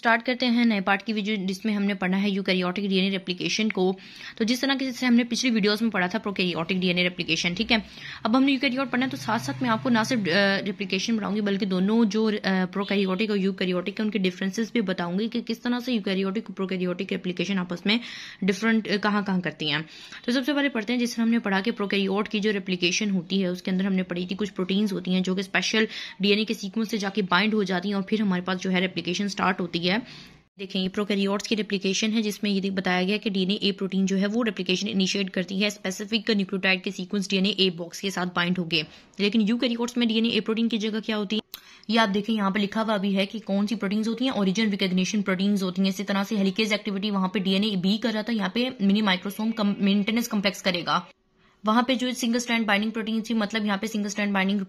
start करते हैं नए पार्ट की वीडियो जिसमें हमने पढ़ा है यूकैरियोटिक डीएनए रेप्लिकेशन को तो जिस तरह से हमने पिछली वीडियोस में पढ़ा था प्रोकैरियोटिक डीएनए रेप्लिकेशन ठीक है अब हमने यूकैरियोट पढ़ना है तो साथ साथ मैं आपको ना सिर्फ रेप्लिकेशन बनाऊंगी बल्कि दोनों जो प्रोकैरियोटिक और यूकैरियोटिक है उनके डिफरेंसेस भी बताऊंगी कि किस तरह से यूकैरियोटिक और प्रोकैरियोटिक रेप्लिकेशन आपस में डिफरेंट कहाँ कहाँ करती हैं तो सबसे पहले पढ़ते हैं जिस तरह हमने पढ़ा कि प्रोकैरियोट की जो रेप्लिकेशन होती है उसके अंदर हमने पढ़ी थी कुछ प्रोटीन्स होती हैं जो कि स्पेशल डीएनए के सीक्वेंस से जाके बाइंड हो जाती हैं और फिर हमारे पास जो है रेप्लिकेशन स्टार्ट होती है गया है देखें ये प्रोकैरियोट्स की रेप्लिकेशन है जिसमें ये बताया गया कि डीएनए ए प्रोटीन जो है वो रेप्लिकेशन इनिशिएट करती है स्पेसिफिक न्यूक्लियोटाइड के सीक्वेंस डीएनए ए बॉक्स के साथ बाइंड हो गए लेकिन यूकैरियोट्स में डीएनए ए प्रोटीन की जगह क्या होती है ये आप देखें यहाँ पर लिखा हुआ भी है कि कौन सी प्रोटीन्स होती हैं ओरिजिन रिकग्नेशन प्रोटीन्स होती हैं इसी तरह से हेलिकेज एक्टिविटी वहां पे डीएनए बी कर रहा था यहाँ पे मिनी माइक्रोसोम मेंटेनेंस कॉम्प्लेक्स करेगा वहां पे जो सिंगल स्टैंड बाइंडिंग प्रोटीन थी मतलब यहाँ पे सिंगल स्टैंड बाइंडिंग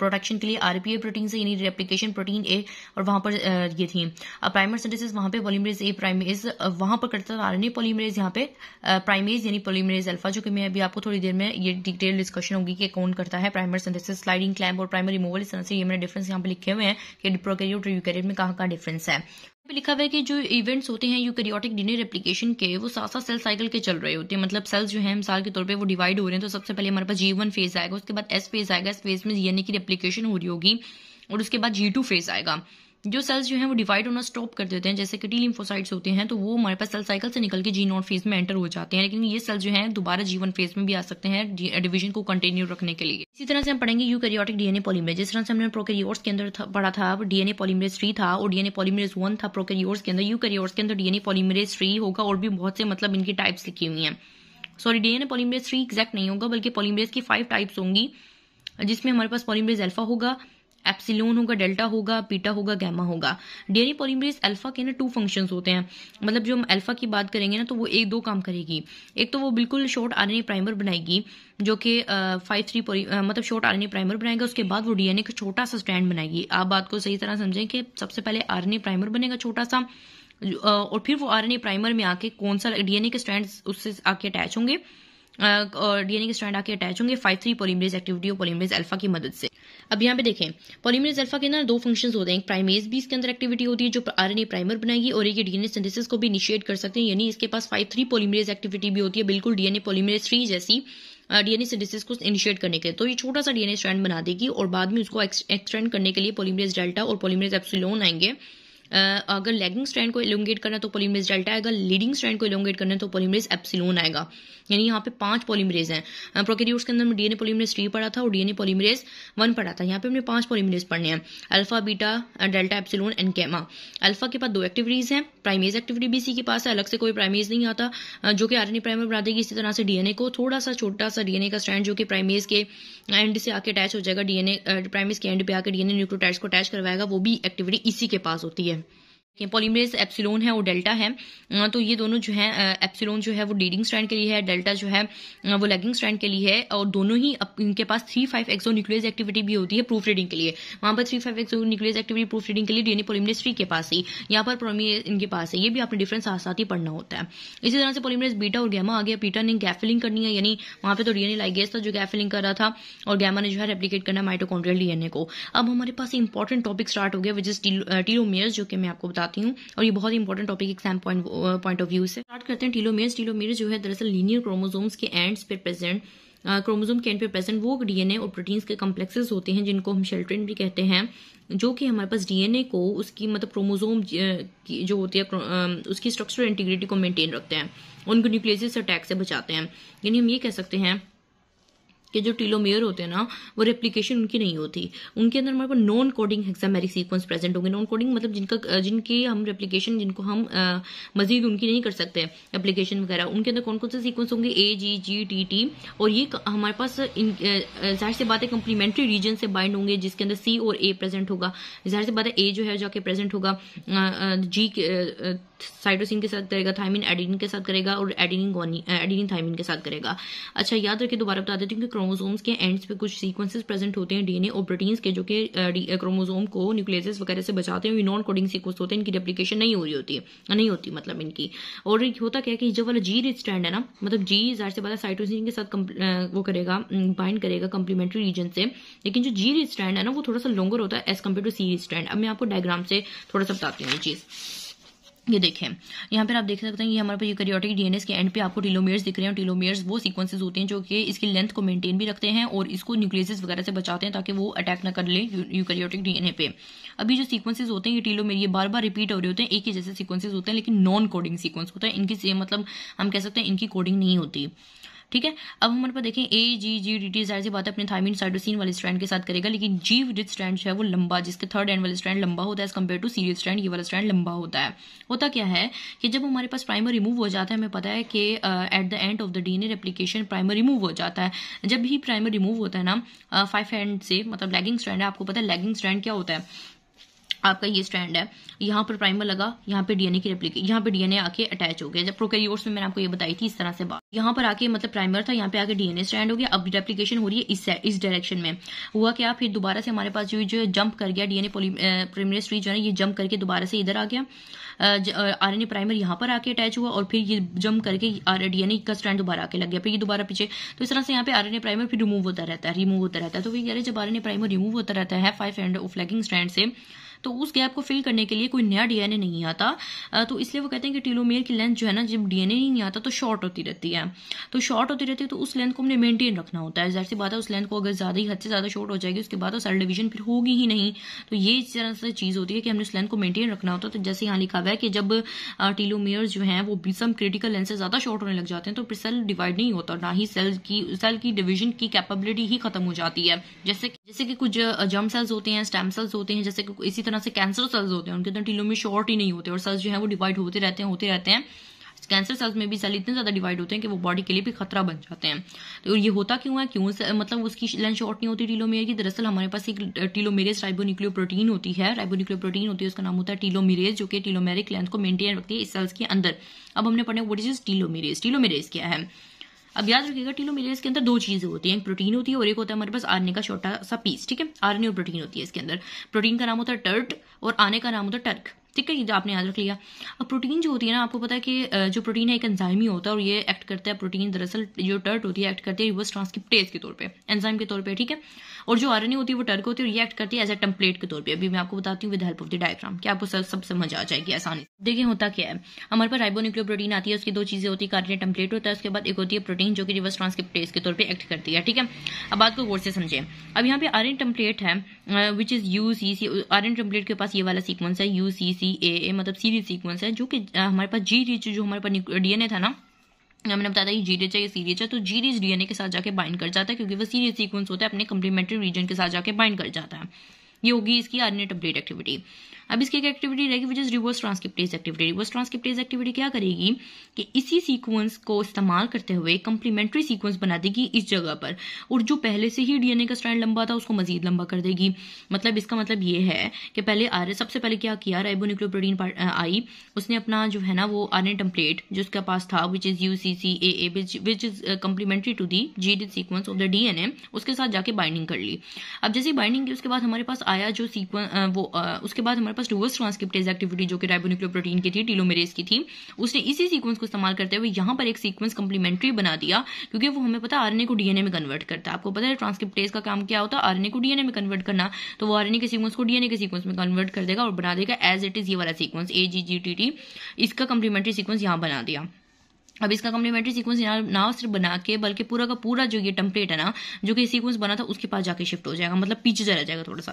प्रोटेक्शन के लिए आरपीए प्रोटीन से यानी रेप्लीकेशन प्रोटीन ए और वहां पर ये थी प्राइमर सिंथेसिस वहां पे पॉलीमरेज ए प्राइमेज वहां पर करता था आरएनए पॉलीमरेज यहाँ पे प्राइमेज यानी पॉलीमरेज अल्फा जो कि मैं अभी आपको थोड़ी देर में ये डिटेल डिस्कशन होगी कि कौन करता है प्राइमर सिंथेसिस स्लाइडिंग क्लैम्प और प्राइमरी रिमूवल इस तरह से ये मेरे डिफरेंस यहाँ पे लिखे हुए हैं कि प्रोकैरियोट और यूकैरियोट में कहाँ कहाँ डिफरेंस है पे लिखा हुआ है कि जो इवेंट्स होते हैं यूकैरियोटिक डिनर एप्लीकेशन के वो साथ साथ सेल साइकिल के चल रहे होते हैं मतलब सेल्स जो है मिसाल के तौर पे वो डिवाइड हो रहे हैं तो सबसे पहले हमारे पास जी वन फेज आएगा उसके बाद एस फेज आएगा एस फेज में डीएनए की रेप्लीकेशन हो रही होगी और उसके बाद जी टू फेज आएगा जो सेल्स जो है वो डिवाइड होना स्टॉप कर देते हैं जैसे कि टी लिम्फोसाइट्स होते हैं तो वो हमारे पास सेल साइकिल से निकल के जी नॉट फेज में एंटर हो जाते हैं लेकिन ये सेल्स जो है दोबारा जीवन फेज में भी आ सकते हैं डिवीजन को कंटिन्यू रखने के लिए इसी तरह से हम पढ़ेंगे यूकैरियोटिक डीएनए पॉलीमरेज जिस तरह से हमने प्रोकेरियोर्स के अंदर पढ़ा था डीएनए पॉलीमरेज थ्री था और डीएनए पॉलीमरेज वन था प्रोकेरियोर्स के अंदर यू यूकैरियोट्स के अंदर डीएनए पॉलीमरेज थ्री होगा और भी बहुत से मतलब इनकी टाइप्स लिखी हुई हैं sorry DNA polymerase three exact नहीं होगा बल्कि पॉलीमरेज की फाइव टाइप्स होंगी जिसमें हमारे पास पॉलीमरेज अल्फा होगा एप्सिलोन होगा डेल्टा होगा पीटा होगा गैमा होगा डीएनए पॉलीमरेज अल्फा के ना टू फंक्शंस होते हैं मतलब जो हम अल्फा की बात करेंगे ना तो वो एक दो काम करेगी एक तो वो बिल्कुल शॉर्ट आरएनए प्राइमर बनाएगी जो कि फाइव थ्री मतलब शॉर्ट आरएनए प्राइमर बनाएगा उसके बाद वो डीएनए का छोटा सा स्टैंड बनाएगी आप बात को सही तरह समझें कि सबसे पहले आरएनए प्राइमर बनेगा छोटा सा और फिर वो आरएनए प्राइमर में आके कौन सा डीएनए के स्टैंड उससे आके अटैच होंगे और डीएनए के स्ट्रैंड आके अटैच होंगे फाइव थ्री पोलिमरेज एक्टिविटी और पोलिमरेज अल्फा की मदद से अब यहाँ पे देखें पोलिमरेज अल्फा के अंदर दो फंक्शन होते हैं एक प्राइमेज भी इसके अंदर एक्टिविटी होती है जो आरएनए प्राइमर बनाएगी और एक डीएनए सिंथेसिस को भी इनिशिएट कर सकते हैं यानी इसके पास फाइव थ्री पोलिमरेज एक्टिविटी भी होती है बिल्कुल डीएनए पोलिमरेज थ्री जैसी डीएनए सिंथेसिस को इनिशिएट करने के लिए तो ये छोटा सा डीएनए स्ट्रैंड बना देगी और बाद में उसको एक्सटेंड करने के लिए पोलिमरेज डेल्टा और पोलिमरेज एप्सिलोन आएंगे अगर लेगिंग स्ट्रैंड को एलोंगेट करना तो पोलीमरेज डेल्टा आएगा लीडिंग स्ट्रैंड को एलोंगेट करना तो पोलीमरेज एप्सिलोन आएगा यानी यहाँ पे पांच पोलीमरेज हैं प्रोकेरियोट्स के अंदर डीएनए पोलीमरेज थ्री पढ़ा था और डीएनए पोलीमरेज वन पढ़ा था यहाँ पे हमने पांच पोलीमरेज पढ़ने हैं alpha beta delta epsilon and gamma alpha के पास दो एक्टिविटीज हैं प्राइमेज एक्टिविटी बीसी के पास है अलग से कोई प्राइमेज नहीं आता जो कि आरएनए प्राइमर बना देगी इसी तरह से डीएनए को थोड़ा सा छोटा सा डीएनए का स्ट्रैंड जो कि प्राइमेज के एंड से आके अटैच हो जाएगा डीएनए प्राइमेज के एंड पे आके डीएनए न्यूक्लियोटाइड्स को अटैच करवाएगा वो भी एक्टिविटी इसी के पास होती है पॉलीमरेज एप्सिलोन है वो डेल्टा है तो ये दोनों जो है एप्सिलोन जो है वो डीडिंग स्ट्रैंड के लिए है डेल्टा जो है वो लेगिंग स्ट्रैंड के लिए है और दोनों ही इनके पास three five exonuclease activity भी होती है प्रूफ रीडिंग के लिए वहां पर three five exonuclease activity proofreading के लिए डीएनए पॉलीमरेज थ्री के पास ही यहाँ पर प्रोमीज इनके पास है ये भी आपने डिफरेंस साथ साथ ही पढ़ना होता है इसी तरह से पॉलीमरेज बीटा और गैमा आ गया पीटा ने गैफिलिंग करनी है यानी वहां पर तो डीएनए लाइगेस था जो गैफिलिंग कर रहा था और गैमा ने जो है रेप्लीकेट करना माइटोकॉन्ड्रियल डीएनए को अब हमारे पास इंपॉर्टेंट टॉपिक स्टार्ट हो गया विच इज टीलोमियर्स जो कि मैं आपको बता बताती हूँ और ये बहुत ही important topic exam point of view से स्टार्ट करते हैं टीलोमेयर टीलोमेयर जो है दरअसल लीनियर क्रोमोजोम्स के एंड्स पे प्रेजेंट क्रोमोजोम uh, के एंड पे प्रेजेंट वो डीएनए और प्रोटीन्स के कम्प्लेक्सेस होते हैं जिनको हम शेल्ट्रिन भी कहते हैं जो कि हमारे पास डीएनए को उसकी मतलब uh, क्रोमोजोम जो होती है um, उसकी स्ट्रक्चरल इंटीग्रिटी को मेंटेन रखते हैं उनको न्यूक्लियस अटैक से बचाते हैं यानी हम ये कह सकते हैं के जो टीलोमेयर होते हैं ना वो रेप्लीकेशन उनकी नहीं होती उनके अंदर हमारे पास non coding hexameric sequence present होंगे नॉन कोडिंग मतलब जिनका जिनकी हम रेप्लीकेशन जिनको हम मजीद उनकी नहीं कर सकते एप्लीकेशन वगैरह उनके अंदर कौन कौन से सीक्वेंस होंगे ए जी जी टी टी और ये हमारे पास जाहिर सी बात है कंप्लीमेंट्री रीजन से बाइंड होंगे जिसके अंदर सी और ए प्रेजेंट होगा जाहिर सी बात है ए जो है जाके प्रेजेंट होगा जी साइटोसिन के साथ करेगा थायमिन एडिनिन के साथ करेगा और एडिनिन गोनी एडिनिन थायमिन के साथ करेगा अच्छा याद रखिए दोबारा बता देती हूँ कि क्रोमोसोम्स के एंड्स पे कुछ सीक्वेंसेस प्रेजेंट होते हैं डीएनए और प्रोटीन्स के जो कि क्रोमोसोम को न्यूक्लियस वगैरह से बचाते हैं नॉन कोडिंग सीक्वेंस होते हैं इनकी रेप्लीकेशन नहीं हो रही होती है नहीं होती मतलब इनकी और होता क्या कि जो वाला जी स्टैंड है ना मतलब जी जाहिर से पता साइटोसिन के साथ वो करेगा बाइंड करेगा कम्प्लीमेंट्री रीजन से लेकिन जो जी स्टैंड है ना वो थोड़ा सा लॉन्गर होता है as compared to C strand अब मैं आपको डायग्राम से थोड़ा सा बताती हूँ ये चीज़ ये देखें यहाँ पर आप देख सकते हैं ये हमारे पास यूकैरियोटिक डीएनएस के एंड पे आपको टीलोमेयर्स दिख रहे हैं टीलोमेयर्स वो सीक्वेंसेस होते हैं जो कि इसकी लेंथ को मेंटेन भी रखते हैं और इसको न्यूक्लियस वगैरह से बचाते हैं ताकि वो अटैक ना कर ले यूकैरियोटिक डीएनए पे अभी जो सीक्वेंसेज होते हैं ये टीलोमेयर ये बार बार रिपीट हो रहे होते हैं एक ही जैसे सीक्वेंसेज होते हैं लेकिन नॉन कोडिंग सीक्वेंस होता है इनकी मतलब हम कह सकते हैं इनकी कोडिंग नहीं होती ठीक है अब हमारे पास देखें ए जी जी डी टी जाहिर सी बात है अपने थायमिन साइडोसिन वाले स्ट्रैंड के साथ करेगा लेकिन जी विडित स्ट्रैंड जो है वो लंबा जिसके थर्ड एंड वाले स्ट्रैंड लंबा होता है as compared to serial strand ये वाला स्ट्रैंड लंबा होता है होता क्या है कि जब हमारे पास प्राइमर रिमूव हो जाता है हमें पता है कि at the end of the D N replication primer remove हो जाता है जब भी प्राइमर रिमूव होता है ना फाइव हैंड से मतलब लैगिंग स्ट्रैंड है आपको पता है लैगिंग स्ट्रैंड क्या होता है आपका ये स्ट्रैंड है यहाँ पर प्राइमर लगा यहाँ पे डीएनए की रेप्लिक यहाँ पे डीएनए आके अटैच हो गया जब प्रोकैरियोट्स में मैंने आपको ये बताई थी इस तरह से बात यहाँ पर आके मतलब प्राइमर था यहाँ पे आके डीएनए स्ट्रैंड हो गया अब रेप्लिकेशन हो रही है इस इस डायरेक्शन में हुआ क्या फिर दोबारा से हमारे पास जो जो जंप कर गया डीएनए प्रीमियस ट्री जो है ये जंप करके दोबारा से इधर आ गया आर एन ए प्राइमर यहाँ पर आके अटैच हुआ और फिर ये जंप करके डीएनए का स्ट्रैंड दोबारा आके लग गया फिर ये दोबारा पीछे तो इस तरह से यहाँ पे आर एन ए प्राइमर फिर रिमूव होता रहता है रिमूव होता रहता है तो वही कह रहे जब आर ए प्राइमर रिमूव होता रहता है five end of lagging strand से तो उस गैप को फिल करने के लिए कोई नया डीएनए नहीं आता तो इसलिए वो कहते हैं कि टीलोमियर की लेंथ जो है ना जब डीएनए नहीं आता तो शॉर्ट होती रहती है तो शॉर्ट होती रहती है तो उस लेंथ को हमने मेंटेन रखना होता है जैसी बात है उस लेंथ को अगर ज्यादा ही हद से ज्यादा शॉर्ट हो जाएगी उसके बाद तो सेल डिवीजन फिर होगी ही नहीं तो ये इस तरह से चीज होती है कि हमने उस लेंथ को मेंटेन रखना होता है तो जैसे यहाँ लिखा हुआ है कि जब टीलोमियर जो है वो बीसम क्रिटिकल लेंथ से ज्यादा शॉर्ट होने लग जाते हैं तो फिर सेल डिवाइड नहीं होता ना ही सेल की सेल की डिवीजन की कैपेबिलिटी ही खत्म हो जाती है जैसे जैसे कि कुछ जर्म सेल्स होते हैं स्टेम सेल्स होते हैं जैसे कि इसी तरह से कैंसर सेल्स होते हैं उनके अंदर में शॉर्ट ही नहीं होते और सेल्स जो है वो डिवाइड होते रहते हैं होते रहते हैं कैंसर सेल्स में भी सेल इतने ज्यादा डिवाइड होते हैं कि वो बॉडी के लिए भी खतरा बन जाते हैं तो ये होता क्यों है क्यों मतलब उसकी लेंथ शॉर्ट नहीं होती टीलोमेयर की दरअसल हमारे पास एक टीलोमेरेज राइबोन्यूक्लियो प्रोटीन होती है राइबोन्यूक्लियो प्रोटीन होती है उसका नाम होता है टीलोमेरेज जो कि टीलोमेरिक लेंथ को मेंटेन रखती है इस सेल्स के अंदर अब हमने पढ़ा वट इज टीलोमेरेज टीलोमेरेज क्या है अब याद रखिएगा टीलोमियरेज के अंदर दो चीजें होती हैं एक प्रोटीन होती है और एक होता है हमारे पास आरने का छोटा सा पीस ठीक है आरने और प्रोटीन होती है इसके अंदर प्रोटीन का नाम होता है टर्ट और आने का नाम होता है टर्क ठीक है ये आपने याद रख लिया अब प्रोटीन जो होती है ना आपको पता है कि जो प्रोटीन है एक एंजाइम ही होता है और ये एक्ट करता है प्रोटीन दरअसल जो टर्ट होती है एक्ट करती है रिवर्स ट्रांसक्रिप्टेज के तौर पे एंजाइम के तौर पर ठीक है और जो आर होती है वो टर्क होती है रिएक्ट करती है एज ए टम्पलेट के तौर पर अभी मैं आपको बताती हूँ with help of the diagram कि आपको सब समझ आ जाएगी आसानी देखिए होता क्या है हमारे पास प्रोटीन आती है उसकी दो चीजें होती है कार्डिनेट टम्पलेट होता है उसके बाद एक होती है प्रोटीन जो कि रिवर्स ट्रांसक्रिप्टेज के तौर पर एक्ट करती है ठीक है अब बात को गौर से समझे अब यहाँ पे आर टम्पलेट है which is you see C R N template के पास ये वाला सीक्वेंस है यू सी सी ए मतलब सीरीज सीक्वेंस है जो कि हमारे पास जी रिच जो हमारे पास डीएनए था ना मैंने बताया था ये जीरेज है या सीरीज है तो जीरीज डीएनए के साथ जाके बाइंड कर जाता है क्योंकि वो सीरीज सीक्वेंस होता है अपने कम्प्लीमेंट्री रीजन के साथ जाके बाइंड कर जाता है ये होगी इसकी आरएनए टेम्पलेट एक्टिविटी अब इसकी एक एक्टिविटी रहेगी which is reverse transcriptase activity reverse transcriptase activity क्या करेगी कि इसी सीक्वेंस को इस्तेमाल करते हुए कंप्लीमेंट्री सीक्वेंस बना देगी इस जगह पर और जो पहले से ही डीएनए का स्ट्रैंड लंबा था उसको मजीद लंबा कर देगी मतलब इसका मतलब ये है कि पहले आर सबसे पहले क्या किया न्यूक्लियोप्रोटीन आई उसने अपना जो है ना वो आर एन टम्पलेट जो उसके पास था which is you see C A A which is complementary to the G D sequence of the DNA उसके साथ जाके बाइंडिंग कर ली अब जैसे बाइंडिंग की उसके बाद हमारे पास आया जो सीक्वेंस वो उसके बाद हमारे पास टूवर्स ट्रांसक्रिप्टेज एक्टिविटी जो कि राइबोन्यूक्लियो प्रोटीन की थी टीलोमेरेज की थी उसने इसी सीक्वेंस को इस्तेमाल करते हुए यहाँ पर एक सीक्वेंस कम्प्लीमेंट्री बना दिया क्योंकि वो हमें पता आरएनए को डीएनए में कन्वर्ट करता है आपको पता है ट्रांसक्रिप्टेज का काम क्या होता है आरएनए को डीएनए में कन्वर्ट करना तो वो आरएनए के सीक्वेंस को डीएनए के सीक्वेंस में कन्वर्ट कर देगा और बना देगा एज इट इज ये वाला sequence A G G T T इसका कम्प्लीमेंट्री सीक्वेंस यहाँ बना दिया अब इसका कम्प्लीमेंट्री सीक्वेंस यहाँ ना सिर्फ बना के बल्कि पूरा का पूरा जो ये टेम्पलेट है ना जो कि सीक्वेंस बना था उसके पास जाके शिफ्ट हो जाएगा मतलब पीछे चला जाएगा थोड़ा सा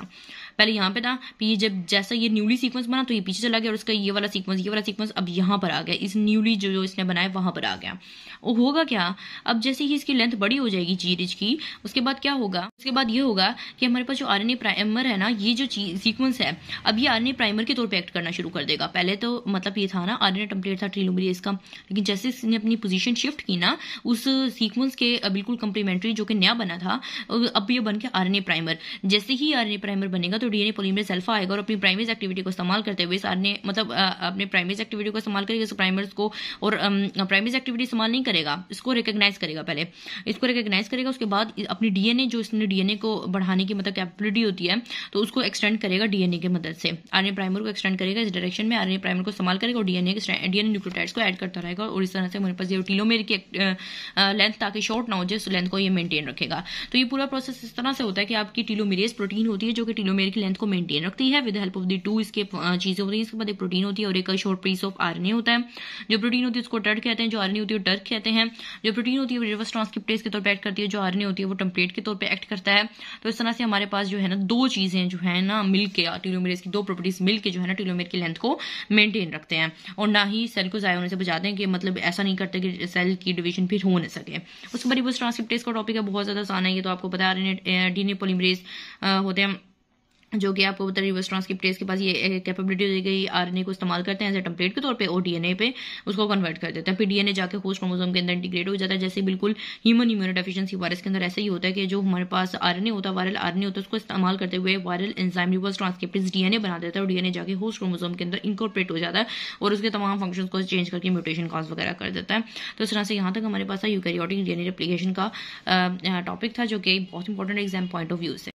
पहले यहाँ पे था ये जब जैसा ये न्यूली सीक्वेंस बना तो ये पीछे चला गया और उसका ये वाला सीक्वेंस ये वाला सीक्वेंस अब यहाँ पर आ गया इस न्यूली जो जो इसने बनाया वहां पर आ गया वो होगा क्या अब जैसे ही इसकी लेंथ बड़ी हो जाएगी चीरिज की उसके बाद क्या होगा उसके बाद ये होगा कि हमारे पास जो आर प्राइमर है ना ये जो सीक्वेंस है अब ये आर प्राइमर के तौर पर एक्ट करना शुरू कर देगा पहले तो मतलब ये था ना आर एन टेम्पलेट था ट्रिलोमरीज इसका लेकिन जैसे ने अपनी पोजीशन शिफ्ट की ना उस सीक्वेंस के बिल्कुल कंप्लीमेंट्री जो कि नया बना था अब ये बन के आर प्राइमर जैसे ही आर प्राइमर बनेगा तो डीएनए पॉलीमरेज अल्फा आएगा और अपनी प्राइमेज एक्टिविटी को इस्तेमाल करते हुए इस आर मतलब अपने प्राइमेज एक्टिविटी को इस्तेमाल करेगा इस प्राइमर्स को और प्राइमेज एक्टिविटी इस्तेमाल नहीं करेगा इसको रिकग्नाइज करेगा पहले इसको रिकग्नाइज करेगा उसके बाद अपनी डीएनए जो इसने डीएनए को बढ़ाने की मतलब कैपेबिलिटी होती है तो उसको एक्सटेंड करेगा डीएनए की मदद से आर प्राइमर को एक्सटेंड करेगा इस डायरेक्शन में आर प्राइमर को इस्तेमाल करेगा और डीएनए डीएनए न्यूक्लियोटाइड्स को ऐड करता रहेगा और इस तरह से मेरे पास ये टीलोमेर की लेंथ ताकि शॉर्ट ना हो जाए उस लेंथ को ये मेंटेन रखेगा तो ये पूरा प्रोसेस इस तरह से होता है कि आपकी टीलोमेरेज प्रोटीन होती है जो कि टीलोमेर की लेंथ को मेंटेन रखती है with help of the two इसके चीजें होती है इसके बाद एक प्रोटीन होती है और एक शॉर्ट पीस ऑफ आर होता है जो प्रोटीन होती है उसको टर्ट कहते हैं जो आर होती है वो टर्क कहते हैं जो प्रोटीन होती है वो रिवर्स ट्रांसक्रिप्टेज के तौर पर एक्ट करती है जो आर होती है वो टम्पलेट के तौर पर एक्ट करता है तो इस तरह से हमारे पास जो है ना दो चीजें जो है ना मिलकर के टीलोमेरेज की दो प्रॉपर्टीज मिलकर जो है ना टीलोमेर की लेंथ को मेंटेन रखते हैं और ना ही सेल को जाया होने से बचाते हैं कि मतलब ऐसा नहीं नहीं करते कि सेल की डिवीजन फिर हो न सके उसके बाद ट्रांसक्रिप्टेज का टॉपिक है बहुत ज़्यादा आसान है ये तो आपको बता रहे डी ने पोलिमरेज होते हैं जो कि आपको बता रही वेस्ट्रॉन्स की प्लेस के पास ये कैपेबिलिटी दी गई आरएनए को इस्तेमाल करते हैं एज ए टम्पलेट के तौर पे और डीएनए पे उसको कन्वर्ट कर देते हैं फिर डीएनए जाके होस्ट क्रोमोसोम के अंदर इंटीग्रेट हो जाता है जैसे बिल्कुल ह्यूमन इम्यूनो डेफिशिएंसी वायरस के अंदर ऐसा ही होता है कि जो हमारे पास ए होता है वायरल ए होता है उसको इस्तेमाल करते हुए viral enzyme reverse transcriptase DNA बना देता है और डीएनए जाके होस्ट क्रोमोसोम के अंदर इंकॉर्पोरेट हो जाता है और उसके तमाम फंक्शन को चेंज करके म्यूटेशन कॉज वगैरह कर देता है तो इस तरह से यहाँ तक हमारे पास यूकैरियोटिक डीएनए रेप्लीकेशन का टॉपिक था जो कि बहुत important exam point of view से